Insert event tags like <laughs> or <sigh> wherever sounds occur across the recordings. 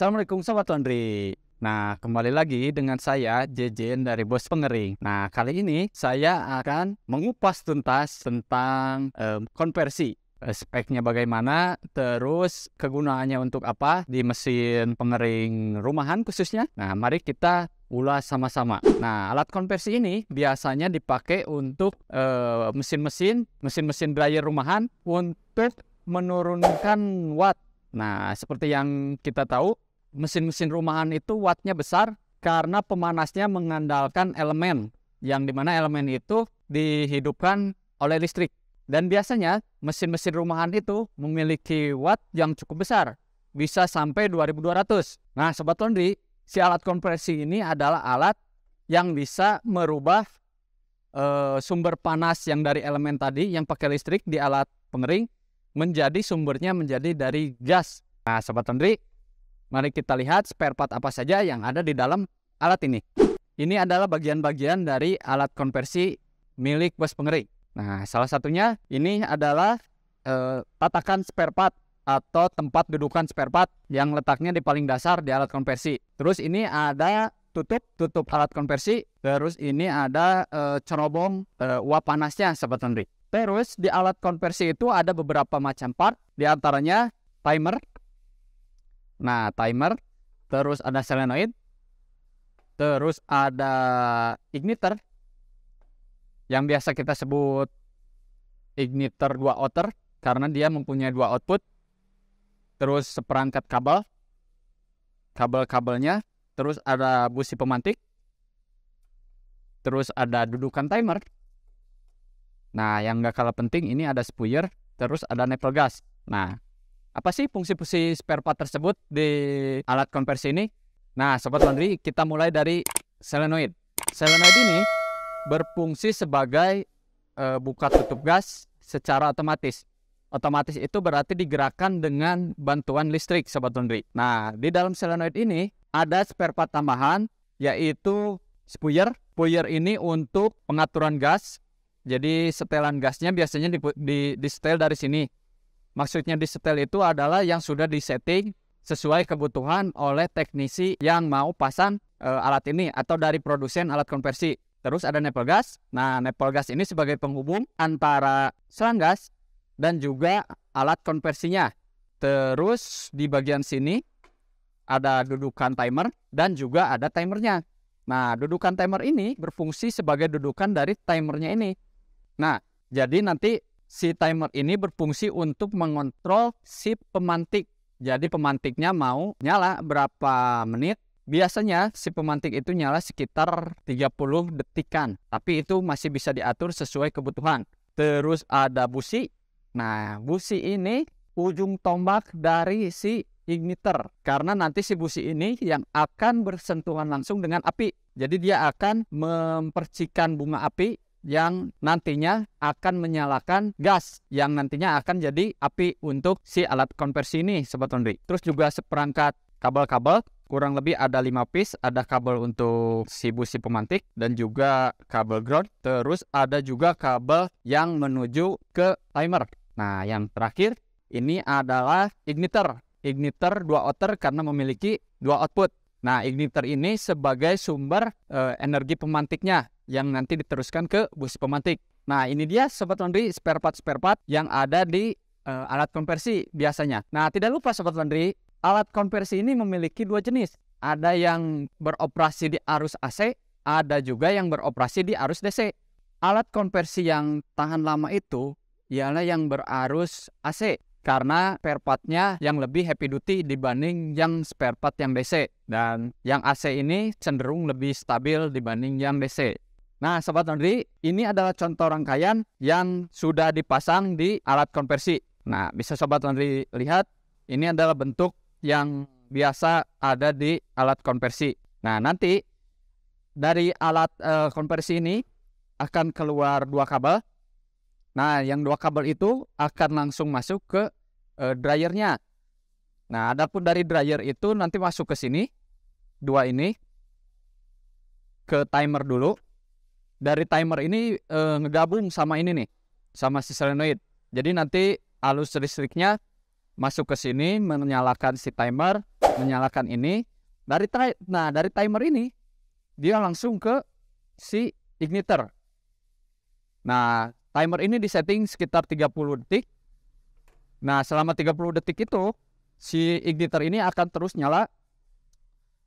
Assalamualaikum Sobat Laundry. Nah, kembali lagi dengan saya Jejen dari Bos Pengering. Nah, kali ini saya akan mengupas tuntas tentang um, konversi eh, speknya bagaimana, terus kegunaannya untuk apa di mesin pengering rumahan khususnya. Nah, mari kita ulas sama-sama. Nah, alat konversi ini biasanya dipakai untuk eh, mesin-mesin, uh, mesin-mesin dryer rumahan untuk menurunkan watt. Nah, seperti yang kita tahu, mesin-mesin rumahan itu wattnya besar karena pemanasnya mengandalkan elemen yang dimana elemen itu dihidupkan oleh listrik. Dan biasanya mesin-mesin rumahan itu memiliki watt yang cukup besar, bisa sampai 2200. Nah, Sobat Laundry, si alat kompresi ini adalah alat yang bisa merubah e, sumber panas yang dari elemen tadi yang pakai listrik di alat pengering menjadi sumbernya menjadi dari gas. Nah, Sobat Laundry, Mari kita lihat spare part apa saja yang ada di dalam alat ini. Ini adalah bagian-bagian dari alat konversi milik bus pengering. Nah, salah satunya ini adalah e, tatakan spare part atau tempat dudukan spare part yang letaknya di paling dasar di alat konversi. Terus ini ada tutup tutup alat konversi. Terus ini ada e, cerobong e, uap panasnya, sahabat Henry. Terus di alat konversi itu ada beberapa macam part, diantaranya timer, Nah, timer, terus ada selenoid, terus ada igniter yang biasa kita sebut igniter dua outer karena dia mempunyai dua output. Terus seperangkat kabel, kabel-kabelnya, terus ada busi pemantik, terus ada dudukan timer. Nah, yang gak kalah penting ini ada spuyer, terus ada nepel gas. Nah, apa sih fungsi-fungsi spare part tersebut di alat konversi ini? Nah, sobat laundry, kita mulai dari selenoid. Selenoid ini berfungsi sebagai e, buka tutup gas secara otomatis. Otomatis itu berarti digerakkan dengan bantuan listrik, sobat laundry. Nah, di dalam selenoid ini ada spare part tambahan yaitu spuyer. Spuyer ini untuk pengaturan gas. Jadi setelan gasnya biasanya di, di, di setel dari sini. Maksudnya di setel itu adalah yang sudah disetting sesuai kebutuhan oleh teknisi yang mau pasang e, alat ini atau dari produsen alat konversi. Terus ada nepel gas. Nah, nepel gas ini sebagai penghubung antara selang gas dan juga alat konversinya. Terus di bagian sini ada dudukan timer dan juga ada timernya. Nah, dudukan timer ini berfungsi sebagai dudukan dari timernya ini. Nah, jadi nanti si timer ini berfungsi untuk mengontrol si pemantik. Jadi pemantiknya mau nyala berapa menit. Biasanya si pemantik itu nyala sekitar 30 detikan, tapi itu masih bisa diatur sesuai kebutuhan. Terus ada busi. Nah, busi ini ujung tombak dari si igniter karena nanti si busi ini yang akan bersentuhan langsung dengan api. Jadi dia akan mempercikan bunga api yang nantinya akan menyalakan gas yang nantinya akan jadi api untuk si alat konversi ini sobat laundry Terus juga seperangkat kabel-kabel kurang lebih ada lima piece, ada kabel untuk si busi pemantik dan juga kabel ground. Terus ada juga kabel yang menuju ke timer. Nah, yang terakhir ini adalah igniter. Igniter dua outer karena memiliki dua output. Nah, igniter ini sebagai sumber uh, energi pemantiknya yang nanti diteruskan ke busi pemantik. Nah, ini dia sobat laundry spare part-spare part yang ada di uh, alat konversi biasanya. Nah, tidak lupa sobat laundry, alat konversi ini memiliki dua jenis. Ada yang beroperasi di arus AC, ada juga yang beroperasi di arus DC. Alat konversi yang tahan lama itu ialah yang berarus AC karena spare partnya yang lebih happy duty dibanding yang spare part yang DC dan yang AC ini cenderung lebih stabil dibanding yang DC. Nah, Sobat Laundry, ini adalah contoh rangkaian yang sudah dipasang di alat konversi. Nah, bisa Sobat Laundry lihat, ini adalah bentuk yang biasa ada di alat konversi. Nah, nanti dari alat e, konversi ini akan keluar dua kabel. Nah, yang dua kabel itu akan langsung masuk ke e, dryernya. Nah, adapun dari dryer itu nanti masuk ke sini, dua ini, ke timer dulu dari timer ini e, ngegabung sama ini nih sama si solenoid jadi nanti alus listriknya masuk ke sini menyalakan si timer menyalakan ini dari nah dari timer ini dia langsung ke si igniter nah timer ini disetting sekitar 30 detik nah selama 30 detik itu si igniter ini akan terus nyala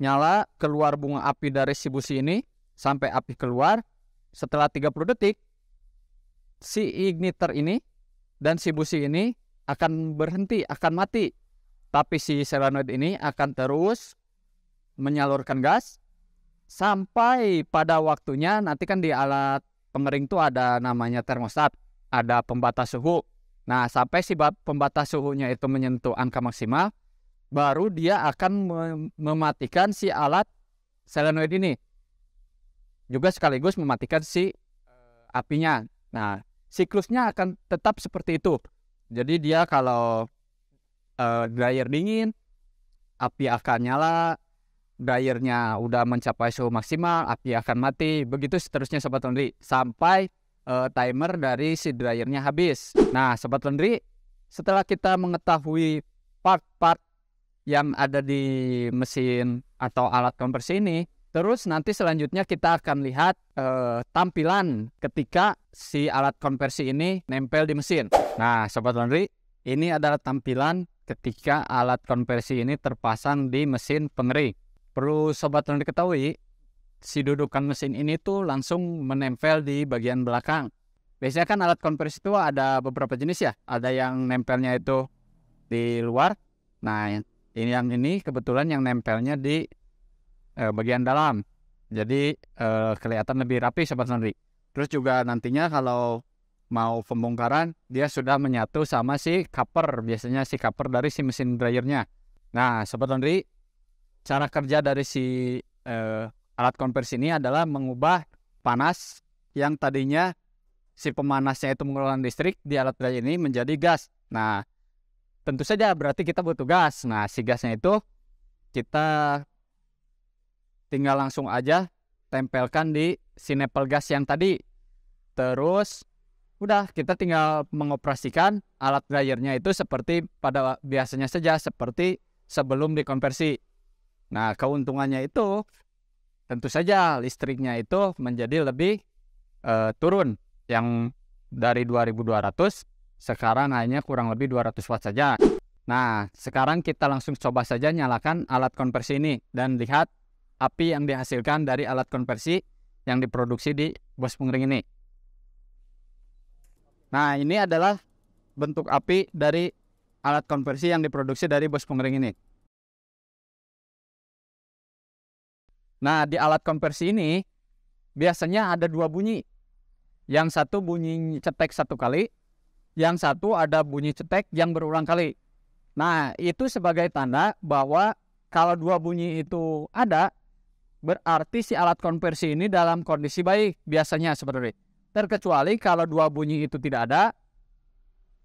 nyala keluar bunga api dari si busi ini sampai api keluar setelah 30 detik, si igniter ini dan si busi ini akan berhenti, akan mati. Tapi si selenoid ini akan terus menyalurkan gas sampai pada waktunya nanti kan di alat pengering itu ada namanya termostat, ada pembatas suhu. Nah, sampai si pembatas suhunya itu menyentuh angka maksimal, baru dia akan mematikan si alat selenoid ini juga sekaligus mematikan si eh, apinya. Nah, siklusnya akan tetap seperti itu. Jadi dia kalau uh, dryer dingin, api akan nyala, dryernya udah mencapai suhu maksimal, api akan mati, begitu seterusnya sobat Lendri. sampai uh, timer dari si dryernya habis. Nah, sobat Lendri, setelah kita mengetahui part-part yang ada di mesin atau alat konversi ini, Terus nanti selanjutnya kita akan lihat uh, tampilan ketika si alat konversi ini nempel di mesin. Nah, sobat laundry, ini adalah tampilan ketika alat konversi ini terpasang di mesin pengering. Perlu sobat laundry ketahui, si dudukan mesin ini tuh langsung menempel di bagian belakang. Biasanya kan alat konversi itu ada beberapa jenis ya. Ada yang nempelnya itu di luar. Nah, ini yang ini kebetulan yang nempelnya di eh, bagian dalam. Jadi eh, kelihatan lebih rapi sobat sendiri. Terus juga nantinya kalau mau pembongkaran dia sudah menyatu sama si cover biasanya si cover dari si mesin dryernya. Nah sobat laundry cara kerja dari si eh, alat konversi ini adalah mengubah panas yang tadinya si pemanasnya itu mengeluarkan listrik di alat dryer ini menjadi gas. Nah tentu saja berarti kita butuh gas. Nah si gasnya itu kita tinggal langsung aja tempelkan di sinepel gas yang tadi. Terus udah kita tinggal mengoperasikan alat dryernya itu seperti pada biasanya saja seperti sebelum dikonversi. Nah, keuntungannya itu tentu saja listriknya itu menjadi lebih uh, turun yang dari 2200 sekarang hanya kurang lebih 200 watt saja. Nah, sekarang kita langsung coba saja nyalakan alat konversi ini dan lihat api yang dihasilkan dari alat konversi yang diproduksi di bos pengering ini. Nah, ini adalah bentuk api dari alat konversi yang diproduksi dari bos pengering ini. Nah, di alat konversi ini biasanya ada dua bunyi. Yang satu bunyi cetek satu kali, yang satu ada bunyi cetek yang berulang kali. Nah, itu sebagai tanda bahwa kalau dua bunyi itu ada, berarti si alat konversi ini dalam kondisi baik biasanya sebenarnya. Terkecuali kalau dua bunyi itu tidak ada,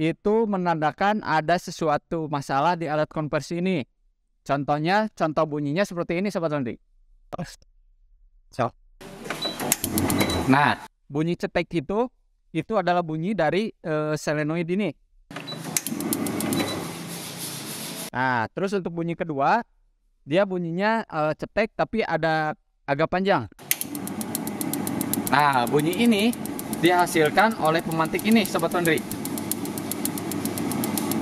itu menandakan ada sesuatu masalah di alat konversi ini. Contohnya, contoh bunyinya seperti ini sobat Rondi. Nah, bunyi cetek itu itu adalah bunyi dari uh, selenoid ini. Nah, terus untuk bunyi kedua dia bunyinya uh, cetek tapi ada agak panjang. Nah, bunyi ini dihasilkan oleh pemantik ini, sobat laundry.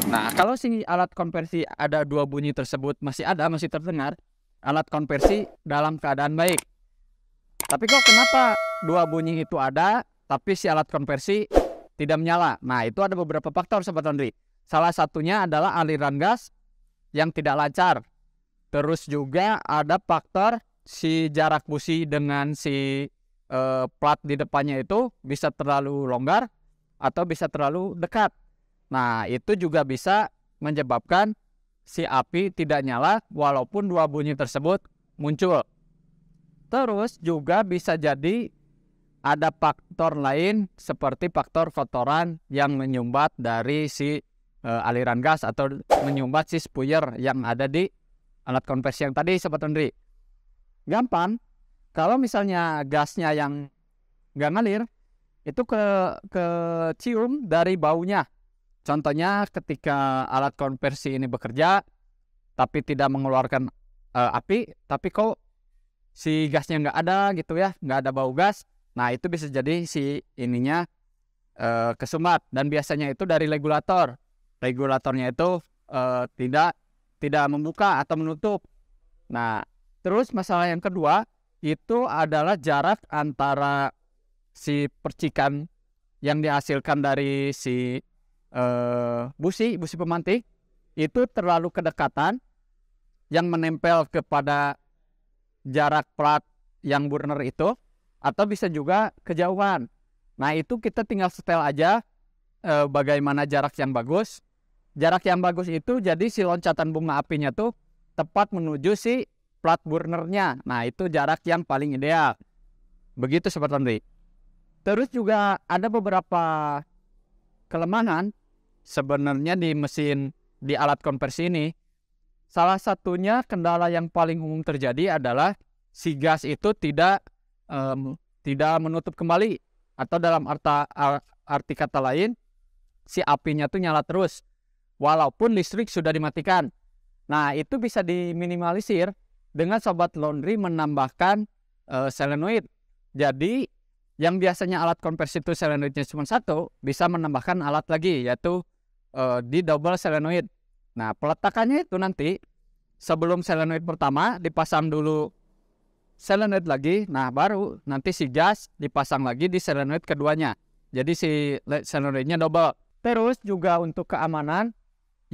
Nah, kalau si alat konversi ada dua bunyi tersebut masih ada, masih terdengar, alat konversi dalam keadaan baik. Tapi kok kenapa dua bunyi itu ada, tapi si alat konversi tidak menyala? Nah, itu ada beberapa faktor, sobat laundry. Salah satunya adalah aliran gas yang tidak lancar Terus juga ada faktor si jarak busi dengan si e, plat di depannya itu bisa terlalu longgar atau bisa terlalu dekat. Nah, itu juga bisa menyebabkan si api tidak nyala walaupun dua bunyi tersebut muncul. Terus juga bisa jadi ada faktor lain seperti faktor kotoran yang menyumbat dari si e, aliran gas atau menyumbat si spuyer yang ada di alat konversi yang tadi Sobat Undri? Gampang. Kalau misalnya gasnya yang nggak ngalir, itu ke ke cium dari baunya. Contohnya ketika alat konversi ini bekerja, tapi tidak mengeluarkan uh, api, tapi kok si gasnya nggak ada gitu ya, nggak ada bau gas. Nah itu bisa jadi si ininya uh, eh, kesumbat dan biasanya itu dari regulator. Regulatornya itu uh, tidak tidak membuka atau menutup. Nah, terus masalah yang kedua itu adalah jarak antara si percikan yang dihasilkan dari si uh, busi busi pemantik itu terlalu kedekatan yang menempel kepada jarak plat yang burner itu atau bisa juga kejauhan. Nah, itu kita tinggal setel aja eh, bagaimana jarak yang bagus jarak yang bagus itu jadi si loncatan bunga apinya tuh tepat menuju si plat burnernya. Nah itu jarak yang paling ideal. Begitu seperti. Lamri. Terus juga ada beberapa kelemahan sebenarnya di mesin di alat konversi ini. Salah satunya kendala yang paling umum terjadi adalah si gas itu tidak um, tidak menutup kembali atau dalam arta arti kata lain si apinya tuh nyala terus walaupun listrik sudah dimatikan. Nah, itu bisa diminimalisir dengan sobat laundry menambahkan uh, eh, selenoid. Jadi, yang biasanya alat konversi itu selenoidnya cuma satu, bisa menambahkan alat lagi, yaitu uh, di double selenoid. Nah, peletakannya itu nanti sebelum selenoid pertama dipasang dulu selenoid lagi. Nah, baru nanti si gas dipasang lagi di selenoid keduanya. Jadi si selenoidnya double. Terus juga untuk keamanan,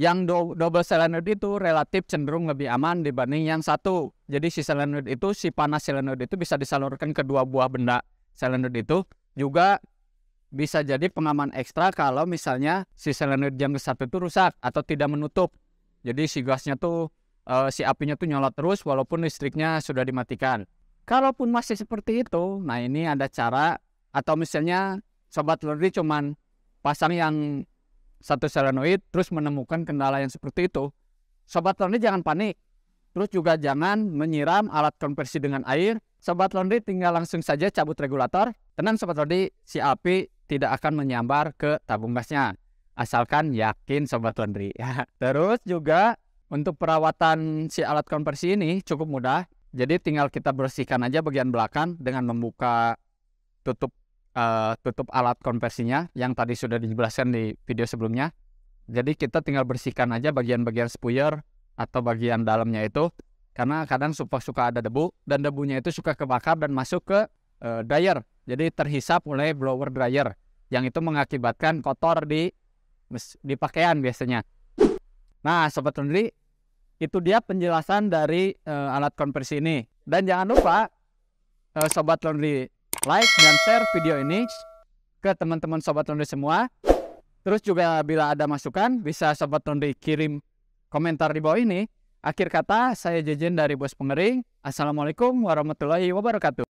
yang do double solenoid itu relatif cenderung lebih aman dibanding yang satu. Jadi si solenoid itu, si panas solenoid itu bisa disalurkan ke dua buah benda solenoid itu. Juga bisa jadi pengaman ekstra kalau misalnya si solenoid yang satu itu rusak atau tidak menutup. Jadi si gasnya tuh, e, si apinya tuh nyolot terus walaupun listriknya sudah dimatikan. Kalaupun masih seperti itu, nah ini ada cara atau misalnya sobat lori cuman pasang yang satu selenoid terus menemukan kendala yang seperti itu, sobat laundry jangan panik. Terus juga jangan menyiram alat konversi dengan air. Sobat laundry tinggal langsung saja cabut regulator. Tenang sobat laundry, si api tidak akan menyambar ke tabung gasnya. Asalkan yakin sobat laundry. <laughs> Terus juga untuk perawatan si alat konversi ini cukup mudah. Jadi tinggal kita bersihkan aja bagian belakang dengan membuka tutup uh, tutup alat konversinya yang tadi sudah dijelaskan di video sebelumnya. Jadi kita tinggal bersihkan aja bagian-bagian spuyer atau bagian dalamnya itu karena kadang suka suka ada debu dan debunya itu suka kebakar dan masuk ke uh, dryer. Jadi terhisap oleh blower dryer yang itu mengakibatkan kotor di di pakaian biasanya. Nah, sobat sendiri itu dia penjelasan dari uh, alat konversi ini. Dan jangan lupa sobat laundry like dan share video ini ke teman-teman Sobat Ronde semua. Terus juga bila ada masukan bisa Sobat Ronde kirim komentar di bawah ini. Akhir kata saya Jejen dari Bos Pengering. Assalamualaikum warahmatullahi wabarakatuh.